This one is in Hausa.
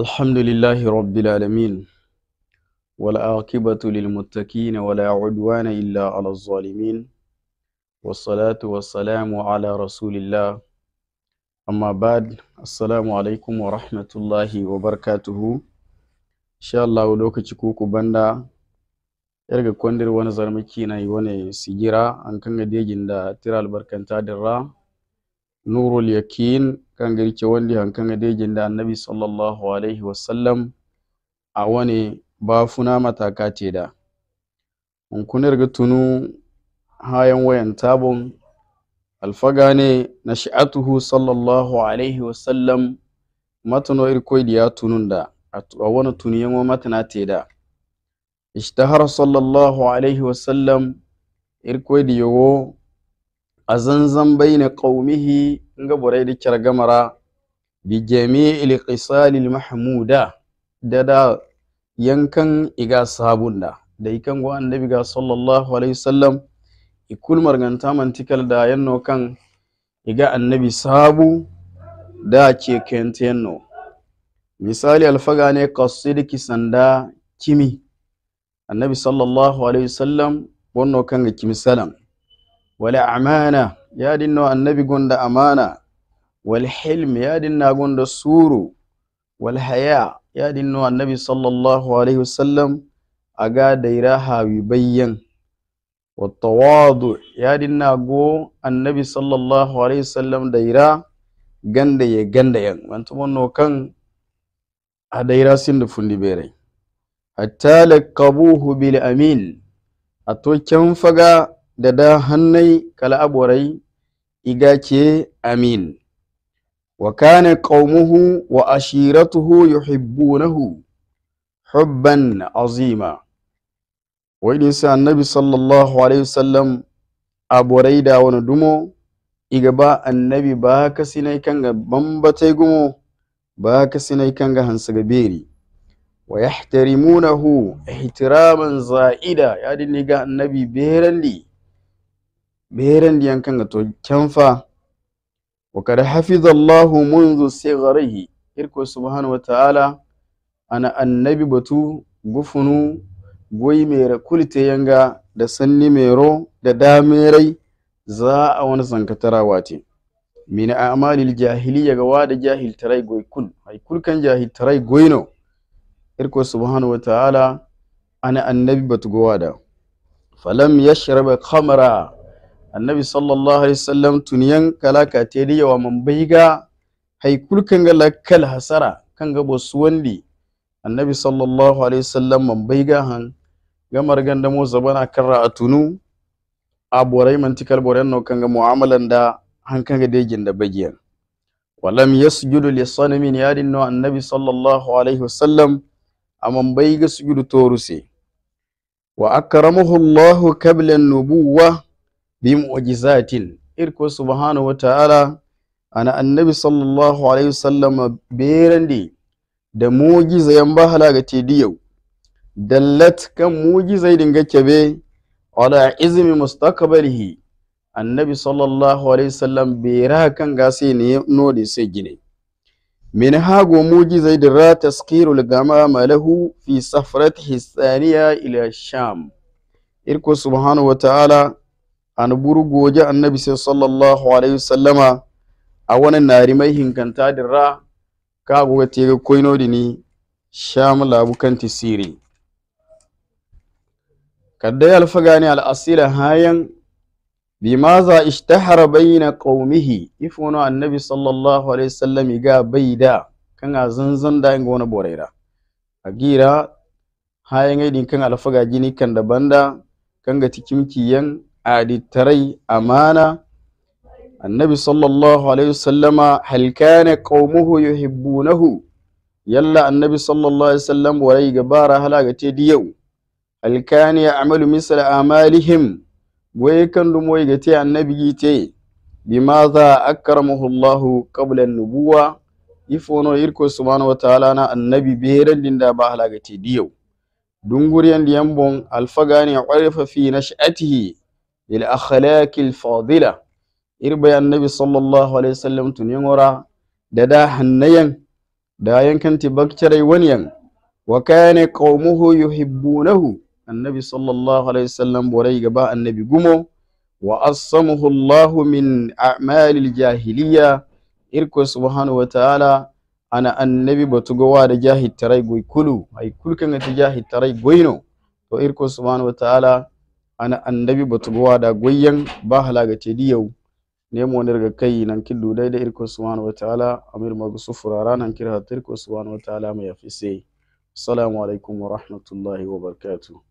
الحمد لله رب العالمين والعاقبة للمتقين ولا عدوان إلا على الظالمين والصلاة والسلام على رسول الله أما بعد السلام عليكم ورحمة الله وبركاته إن شاء الله لوك تشكوك بندا يرجع كوندر وانا زرمكينا يوانا سيجيرا أنكنا ديجين دا ترى البركان تادرا nurul yakin kangari ce wali hankanga degin da annabi sallallahu alaihi wasallam a wani bafuna mataka te da hunkunar ga tunu hayan wayan tabon alfaga ne na shi'atuhu sallallahu alaihi wasallam matano irkoi da ya tunun da a wani tuniyan wa matana te da ishtahara sallallahu alaihi wasallam irkoi da yawo a zanzan bayna qaumihi nga boray di gamara bi jami'il qisal mahmuda da da yankan iga sabunda da ikan go annabi ga sallallahu alaihi wasallam ikul marganta mantikal da yanno kan iga annabi sabu da ce kente yanno misali alfaga ne qasidiki sanda kimi annabi sallallahu alaihi wasallam wannan kan ga salam wale amana ya dinno annabi gonda amana wal hilm ya dinna gonda suru wal haya ya dinno annabi sallallahu alaihi wasallam aga daira hawi bayyan wat tawadu ya dinna go annabi sallallahu alaihi wasallam daira ganda ye ganda yan wanto monno kan a daira sinda fundi bere hatta lakabuhu bil amin a to faga da da hannai kala iga ke amin wa kana qaumuhu wa ashiratuhu yuhibbunahu hubban azima wai ne annabi sallallahu alaihi wasallam aborai da wani dumo iga ba annabi ba ka sinai kan ga bambatai gumo ba ka sinai kan ga hansu ga beri wa yahtarimunahu ihtiraman za'ida ya dinni ga annabi berandi kan ga to kyanfa wa kad hafiza allahu mundu sigarihi irko subhanahu wa taala ana annabi batu gufunu goyi mera kulite yanga da sanni mero da damerai za a wani zankatara wate min a'malil jahiliya ga wada jahil tarai goy kul ai kul kan jahil tarai goyno irko subhanahu wa ta'ala ana annabi batu go wada falam yashrab khamra annabi sallallahu alaihi wasallam tuniyan kala ka tedi yawa mambaiga haikul kanga la kal hasara kanga bosu wandi annabi sallallahu alaihi wasallam mambaiga han gamar ganda mo zabana karra tunu, a atunu aborai mantikal boren no ga mu'amalan da han kanga degin da bagiyan walam yasjudu li sanamin yadin no annabi sallallahu alaihi wasallam amman baiga sujudu toruse wa akramuhu allah qabla an-nubuwah bimu'jizatin irko subhanahu wa ta'ala ana annabi sallallahu alaihi wasallam da mujiza yan bahala ga yau, dallat kan mujiza dinga kebe ala izmi mustaqbalihi annabi sallallahu alaihi wasallam bera kan gase ne no da sai gine min hago mujiza dirra taskirul gamama lahu fi safratihi thaniya ila sham irko subhanahu wa ta'ala an buru goje annabi sai sallallahu alaihi sallama a wani nari mai hinkanta da ra ka goga ga koino dini sham labu kan tisiri kadda ya gani al asila hayan bimaza ishtahara bayna qaumihi ifono annabi sallallahu alaihi sallam ga baida kan a zanzan da ga wani boraira agira hayan aidin kan alfaga gini kan da banda kan ga tikimkiyan adittarai amana annabi sallallahu alaihi wasallama hal kana qaumuhu yuhibbunahu yalla annabi sallallahu alaihi wasallam warai gabara halaga di yau halkane ya amalu misal amalihim boye kan dum moy gate annabi ma za a karamahu allahu an-nubuwa ifono irko subhanahu wa ta'ala na annabi beran dinda ba halaga di yau dunguriyan diyan bon alfagani ya qarifa na sha'atihi بالأخلاق الفاضلة إربي النبي صلى الله عليه وسلم تنيورا ددا حنيا دا يمكن بكتري ونيا وكان قومه يحبونه النبي صلى الله عليه وسلم بوري جباء النبي غمو وأصمه الله من أعمال الجاهلية إركو سبحانه وتعالى أنا النبي بتجوا رجاه التري ويكلو أي كل كان تجاه التري وينو وإركو سبحانه وتعالى ana annabi batugo da goyen ba halaga di yau. nemo ne daga kai nan kin dudai da irko subhanahu wataala amir magu sufurara nan kira hatirko subhanahu wataala mai afise assalamu alaikum wa rahmatullahi wa barakatuh